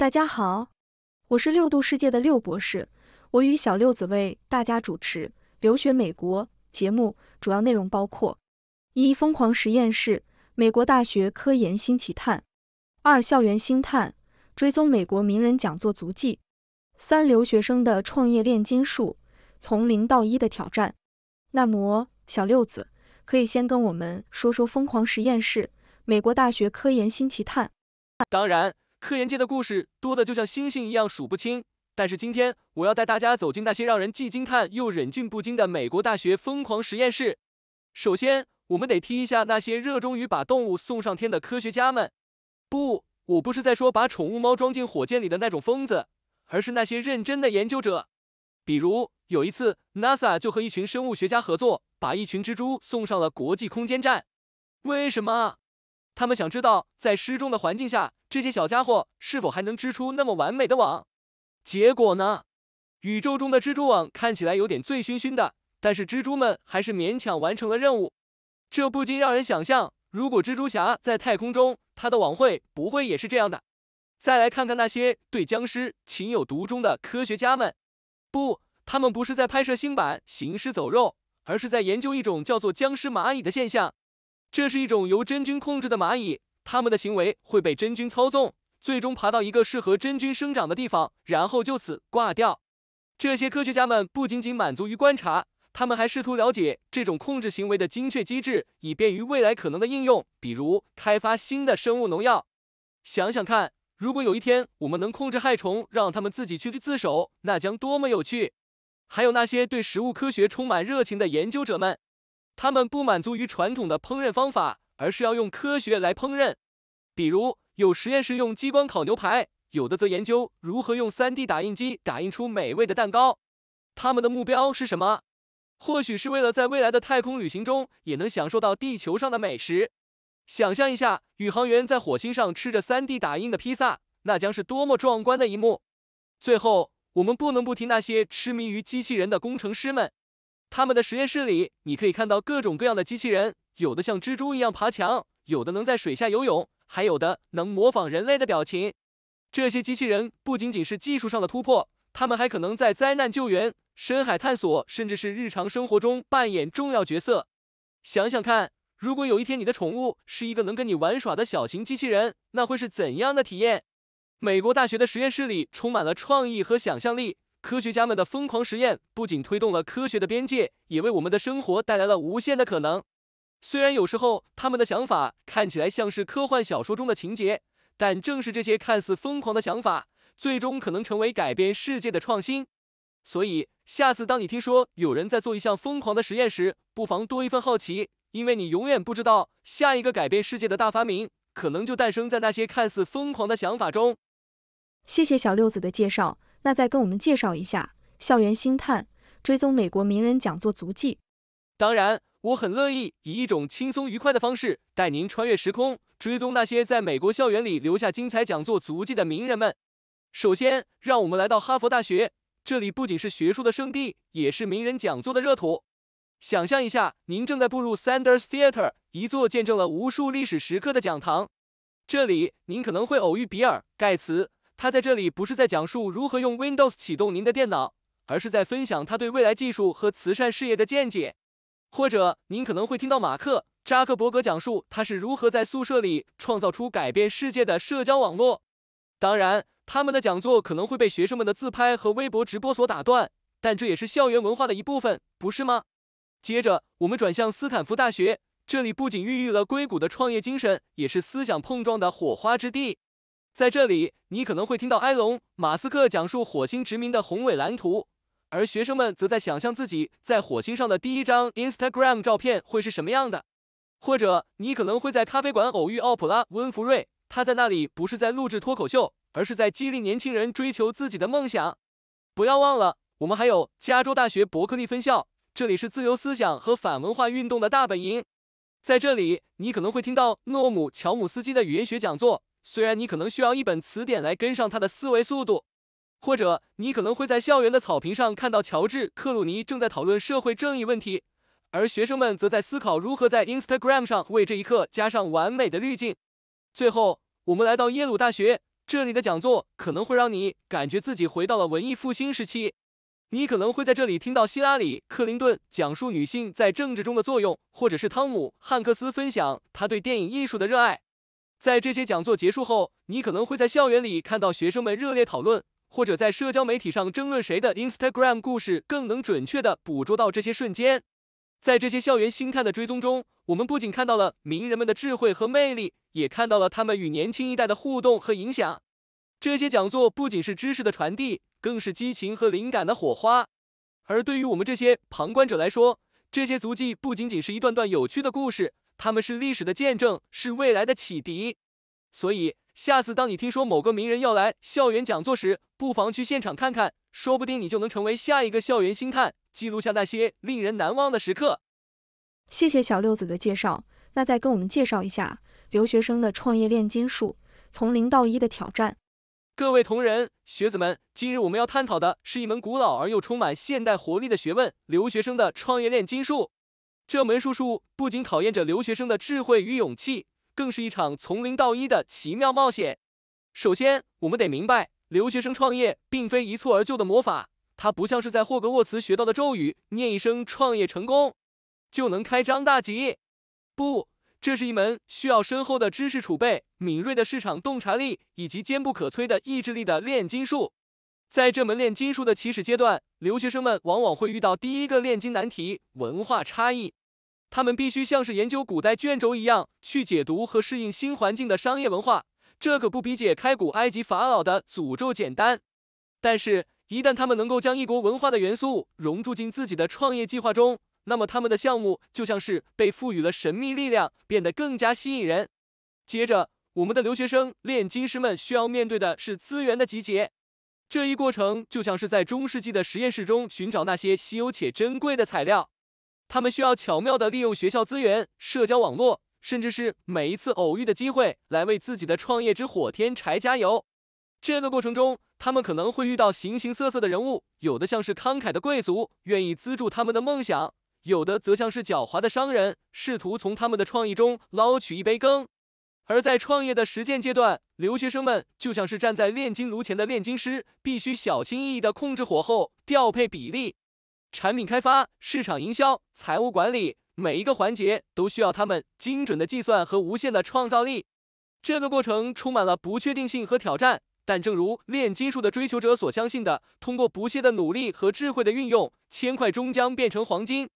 大家好，我是六度世界的六博士，我与小六子为大家主持《留学美国》节目，主要内容包括：一、疯狂实验室——美国大学科研新奇探；二、校园星探——追踪美国名人讲座足迹；三、留学生的创业炼金术——从零到一的挑战。那么，小六子可以先跟我们说说《疯狂实验室——美国大学科研新奇探》？当然。科研界的故事多的就像星星一样数不清，但是今天我要带大家走进那些让人既惊叹又忍俊不禁的美国大学疯狂实验室。首先，我们得听一下那些热衷于把动物送上天的科学家们。不，我不是在说把宠物猫装进火箭里的那种疯子，而是那些认真的研究者。比如，有一次，NASA 就和一群生物学家合作，把一群蜘蛛送上了国际空间站。为什么？他们想知道，在失重的环境下，这些小家伙是否还能织出那么完美的网？结果呢？宇宙中的蜘蛛网看起来有点醉醺醺的，但是蜘蛛们还是勉强完成了任务。这不禁让人想象，如果蜘蛛侠在太空中，他的网会不会也是这样的？再来看看那些对僵尸情有独钟的科学家们，不，他们不是在拍摄新版《行尸走肉》，而是在研究一种叫做僵尸蚂蚁的现象。这是一种由真菌控制的蚂蚁，它们的行为会被真菌操纵，最终爬到一个适合真菌生长的地方，然后就此挂掉。这些科学家们不仅仅满足于观察，他们还试图了解这种控制行为的精确机制，以便于未来可能的应用，比如开发新的生物农药。想想看，如果有一天我们能控制害虫，让他们自己去自首，那将多么有趣！还有那些对食物科学充满热情的研究者们。他们不满足于传统的烹饪方法，而是要用科学来烹饪。比如，有实验室用激光烤牛排，有的则研究如何用三 D 打印机打印出美味的蛋糕。他们的目标是什么？或许是为了在未来的太空旅行中也能享受到地球上的美食。想象一下，宇航员在火星上吃着三 D 打印的披萨，那将是多么壮观的一幕！最后，我们不能不提那些痴迷于机器人的工程师们。他们的实验室里，你可以看到各种各样的机器人，有的像蜘蛛一样爬墙，有的能在水下游泳，还有的能模仿人类的表情。这些机器人不仅仅是技术上的突破，它们还可能在灾难救援、深海探索，甚至是日常生活中扮演重要角色。想想看，如果有一天你的宠物是一个能跟你玩耍的小型机器人，那会是怎样的体验？美国大学的实验室里充满了创意和想象力。科学家们的疯狂实验不仅推动了科学的边界，也为我们的生活带来了无限的可能。虽然有时候他们的想法看起来像是科幻小说中的情节，但正是这些看似疯狂的想法，最终可能成为改变世界的创新。所以，下次当你听说有人在做一项疯狂的实验时，不妨多一份好奇，因为你永远不知道下一个改变世界的大发明，可能就诞生在那些看似疯狂的想法中。谢谢小六子的介绍。那再跟我们介绍一下校园星探，追踪美国名人讲座足迹。当然，我很乐意以一种轻松愉快的方式带您穿越时空，追踪那些在美国校园里留下精彩讲座足迹的名人们。首先，让我们来到哈佛大学，这里不仅是学术的圣地，也是名人讲座的热土。想象一下，您正在步入 Sanders Theatre，一座见证了无数历史时刻的讲堂。这里，您可能会偶遇比尔·盖茨。他在这里不是在讲述如何用 Windows 启动您的电脑，而是在分享他对未来技术和慈善事业的见解。或者您可能会听到马克扎克伯格讲述他是如何在宿舍里创造出改变世界的社交网络。当然，他们的讲座可能会被学生们的自拍和微博直播所打断，但这也是校园文化的一部分，不是吗？接着我们转向斯坦福大学，这里不仅孕育了硅谷的创业精神，也是思想碰撞的火花之地。在这里，你可能会听到埃隆·马斯克讲述火星殖民的宏伟蓝图，而学生们则在想象自己在火星上的第一张 Instagram 照片会是什么样的。或者，你可能会在咖啡馆偶遇奥普拉·温弗瑞，他在那里不是在录制脱口秀，而是在激励年轻人追求自己的梦想。不要忘了，我们还有加州大学伯克利分校，这里是自由思想和反文化运动的大本营。在这里，你可能会听到诺姆·乔姆斯基的语言学讲座。虽然你可能需要一本词典来跟上他的思维速度，或者你可能会在校园的草坪上看到乔治克鲁尼正在讨论社会正义问题，而学生们则在思考如何在 Instagram 上为这一刻加上完美的滤镜。最后，我们来到耶鲁大学，这里的讲座可能会让你感觉自己回到了文艺复兴时期。你可能会在这里听到希拉里克林顿讲述女性在政治中的作用，或者是汤姆汉克斯分享他对电影艺术的热爱。在这些讲座结束后，你可能会在校园里看到学生们热烈讨论，或者在社交媒体上争论谁的 Instagram 故事更能准确的捕捉到这些瞬间。在这些校园星探的追踪中，我们不仅看到了名人们的智慧和魅力，也看到了他们与年轻一代的互动和影响。这些讲座不仅是知识的传递，更是激情和灵感的火花。而对于我们这些旁观者来说，这些足迹不仅仅是一段段有趣的故事。他们是历史的见证，是未来的启迪。所以，下次当你听说某个名人要来校园讲座时，不妨去现场看看，说不定你就能成为下一个校园星探，记录下那些令人难忘的时刻。谢谢小六子的介绍，那再跟我们介绍一下留学生的创业炼金术，从零到一的挑战。各位同仁、学子们，今日我们要探讨的是一门古老而又充满现代活力的学问——留学生的创业炼金术。这门术数不仅考验着留学生的智慧与勇气，更是一场从零到一的奇妙冒险。首先，我们得明白，留学生创业并非一蹴而就的魔法，它不像是在霍格沃茨学到的咒语，念一声创业成功就能开张大吉。不，这是一门需要深厚的知识储备、敏锐的市场洞察力以及坚不可摧的意志力的炼金术。在这门炼金术的起始阶段，留学生们往往会遇到第一个炼金难题——文化差异。他们必须像是研究古代卷轴一样去解读和适应新环境的商业文化，这可不比解开古埃及法老的诅咒简单。但是，一旦他们能够将异国文化的元素融入进自己的创业计划中，那么他们的项目就像是被赋予了神秘力量，变得更加吸引人。接着，我们的留学生炼金师们需要面对的是资源的集结，这一过程就像是在中世纪的实验室中寻找那些稀有且珍贵的材料。他们需要巧妙的利用学校资源、社交网络，甚至是每一次偶遇的机会，来为自己的创业之火添柴加油。这个过程中，他们可能会遇到形形色色的人物，有的像是慷慨的贵族，愿意资助他们的梦想，有的则像是狡猾的商人，试图从他们的创意中捞取一杯羹。而在创业的实践阶段，留学生们就像是站在炼金炉前的炼金师，必须小心翼翼的控制火候，调配比例。产品开发、市场营销、财务管理，每一个环节都需要他们精准的计算和无限的创造力。这个过程充满了不确定性和挑战，但正如炼金术的追求者所相信的，通过不懈的努力和智慧的运用，铅块终将变成黄金。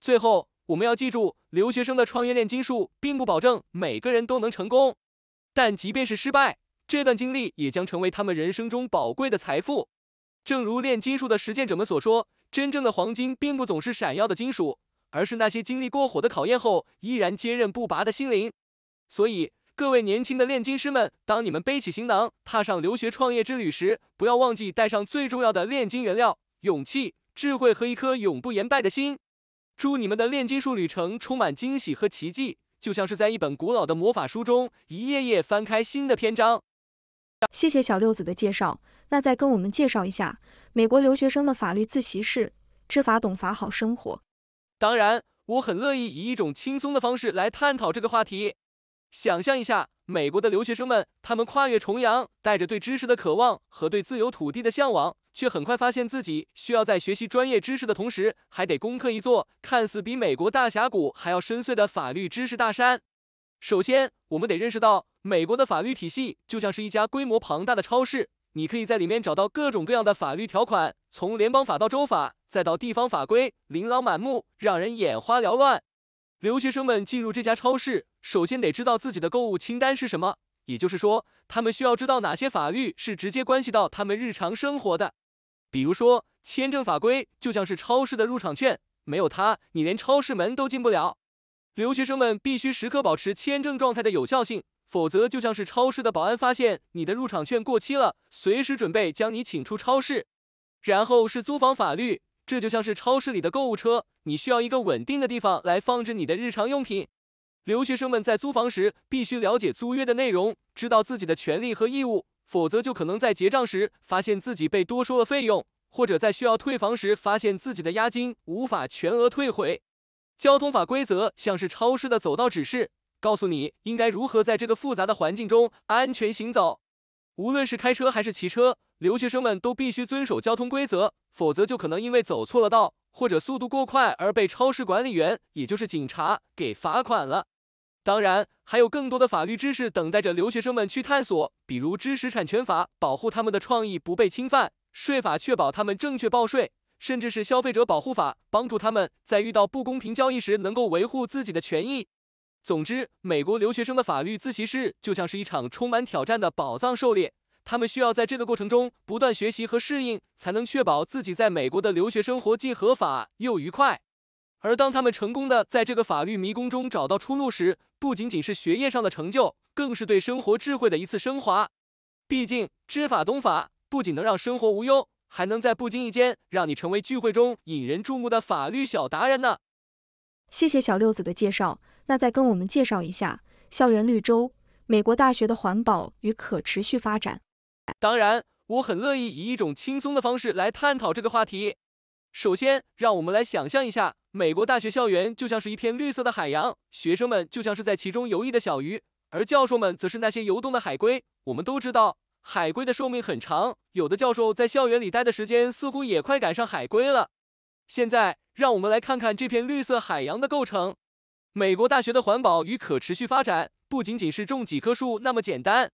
最后，我们要记住，留学生的创业炼金术并不保证每个人都能成功，但即便是失败，这段经历也将成为他们人生中宝贵的财富。正如炼金术的实践者们所说。真正的黄金并不总是闪耀的金属，而是那些经历过火的考验后依然坚韧不拔的心灵。所以，各位年轻的炼金师们，当你们背起行囊，踏上留学创业之旅时，不要忘记带上最重要的炼金原料——勇气、智慧和一颗永不言败的心。祝你们的炼金术旅程充满惊喜和奇迹，就像是在一本古老的魔法书中，一页页翻开新的篇章。谢谢小六子的介绍，那再跟我们介绍一下美国留学生的法律自习室，知法懂法好生活。当然，我很乐意以一种轻松的方式来探讨这个话题。想象一下，美国的留学生们，他们跨越重洋，带着对知识的渴望和对自由土地的向往，却很快发现自己需要在学习专业知识的同时，还得攻克一座看似比美国大峡谷还要深邃的法律知识大山。首先，我们得认识到。美国的法律体系就像是一家规模庞大的超市，你可以在里面找到各种各样的法律条款，从联邦法到州法，再到地方法规，琳琅满目，让人眼花缭乱。留学生们进入这家超市，首先得知道自己的购物清单是什么，也就是说，他们需要知道哪些法律是直接关系到他们日常生活的。比如说，签证法规就像是超市的入场券，没有它，你连超市门都进不了。留学生们必须时刻保持签证状态的有效性。否则就像是超市的保安发现你的入场券过期了，随时准备将你请出超市。然后是租房法律，这就像是超市里的购物车，你需要一个稳定的地方来放置你的日常用品。留学生们在租房时必须了解租约的内容，知道自己的权利和义务，否则就可能在结账时发现自己被多收了费用，或者在需要退房时发现自己的押金无法全额退回。交通法规则像是超市的走道指示。告诉你应该如何在这个复杂的环境中安全行走。无论是开车还是骑车，留学生们都必须遵守交通规则，否则就可能因为走错了道或者速度过快而被超市管理员，也就是警察，给罚款了。当然，还有更多的法律知识等待着留学生们去探索，比如知识产权法，保护他们的创意不被侵犯；税法，确保他们正确报税；甚至是消费者保护法，帮助他们在遇到不公平交易时能够维护自己的权益。总之，美国留学生的法律自习室就像是一场充满挑战的宝藏狩猎，他们需要在这个过程中不断学习和适应，才能确保自己在美国的留学生活既合法又愉快。而当他们成功的在这个法律迷宫中找到出路时，不仅仅是学业上的成就，更是对生活智慧的一次升华。毕竟，知法懂法不仅能让生活无忧，还能在不经意间让你成为聚会中引人注目的法律小达人呢。谢谢小六子的介绍。那再跟我们介绍一下校园绿洲，美国大学的环保与可持续发展。当然，我很乐意以一种轻松的方式来探讨这个话题。首先，让我们来想象一下，美国大学校园就像是一片绿色的海洋，学生们就像是在其中游弋的小鱼，而教授们则是那些游动的海龟。我们都知道，海龟的寿命很长，有的教授在校园里待的时间似乎也快赶上海龟了。现在，让我们来看看这片绿色海洋的构成。美国大学的环保与可持续发展不仅仅是种几棵树那么简单，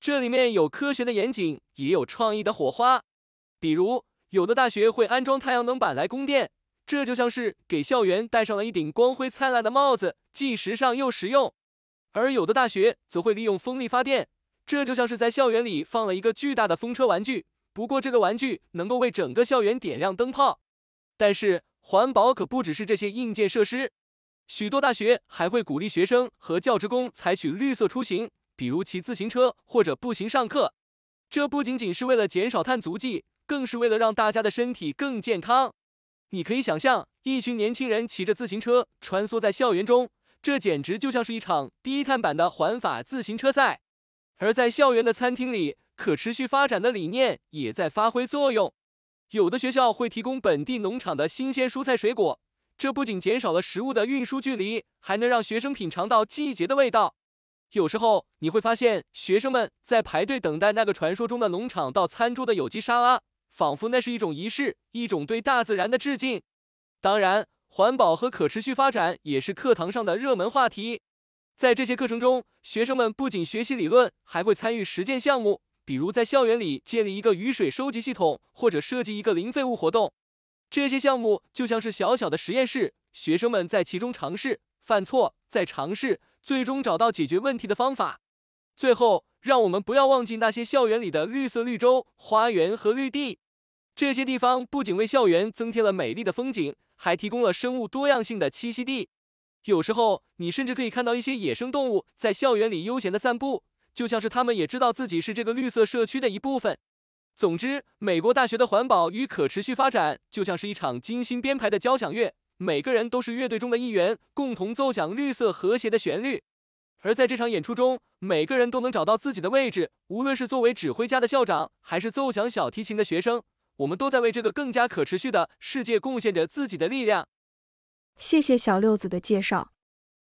这里面有科学的严谨，也有创意的火花。比如，有的大学会安装太阳能板来供电，这就像是给校园戴上了一顶光辉灿烂的帽子，既时尚又实用。而有的大学则会利用风力发电，这就像是在校园里放了一个巨大的风车玩具，不过这个玩具能够为整个校园点亮灯泡。但是，环保可不只是这些硬件设施。许多大学还会鼓励学生和教职工采取绿色出行，比如骑自行车或者步行上课。这不仅仅是为了减少碳足迹，更是为了让大家的身体更健康。你可以想象，一群年轻人骑着自行车穿梭在校园中，这简直就像是一场低碳版的环法自行车赛。而在校园的餐厅里，可持续发展的理念也在发挥作用。有的学校会提供本地农场的新鲜蔬菜水果。这不仅减少了食物的运输距离，还能让学生品尝到季节的味道。有时候，你会发现学生们在排队等待那个传说中的农场到餐桌的有机沙拉，仿佛那是一种仪式，一种对大自然的致敬。当然，环保和可持续发展也是课堂上的热门话题。在这些课程中，学生们不仅学习理论，还会参与实践项目，比如在校园里建立一个雨水收集系统，或者设计一个零废物活动。这些项目就像是小小的实验室，学生们在其中尝试、犯错、再尝试，最终找到解决问题的方法。最后，让我们不要忘记那些校园里的绿色绿洲、花园和绿地。这些地方不仅为校园增添了美丽的风景，还提供了生物多样性的栖息地。有时候，你甚至可以看到一些野生动物在校园里悠闲的散步，就像是它们也知道自己是这个绿色社区的一部分。总之，美国大学的环保与可持续发展就像是一场精心编排的交响乐，每个人都是乐队中的一员，共同奏响绿色和谐的旋律。而在这场演出中，每个人都能找到自己的位置，无论是作为指挥家的校长，还是奏响小提琴的学生，我们都在为这个更加可持续的世界贡献着自己的力量。谢谢小六子的介绍。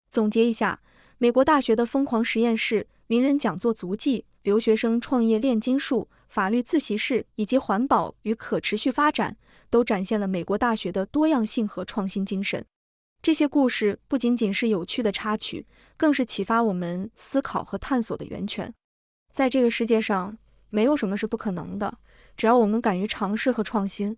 总结一下，美国大学的疯狂实验室、名人讲座足迹、留学生创业炼金术。法律自习室以及环保与可持续发展，都展现了美国大学的多样性和创新精神。这些故事不仅仅是有趣的插曲，更是启发我们思考和探索的源泉。在这个世界上，没有什么是不可能的，只要我们敢于尝试和创新。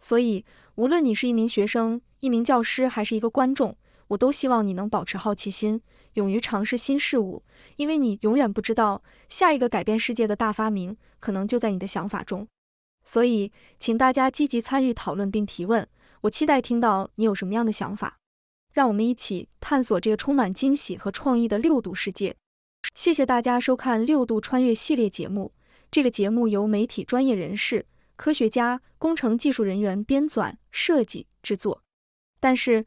所以，无论你是一名学生、一名教师还是一个观众。我都希望你能保持好奇心，勇于尝试新事物，因为你永远不知道下一个改变世界的大发明可能就在你的想法中。所以，请大家积极参与讨论并提问，我期待听到你有什么样的想法。让我们一起探索这个充满惊喜和创意的六度世界。谢谢大家收看《六度穿越》系列节目。这个节目由媒体专业人士、科学家、工程技术人员编纂、设计、制作。但是。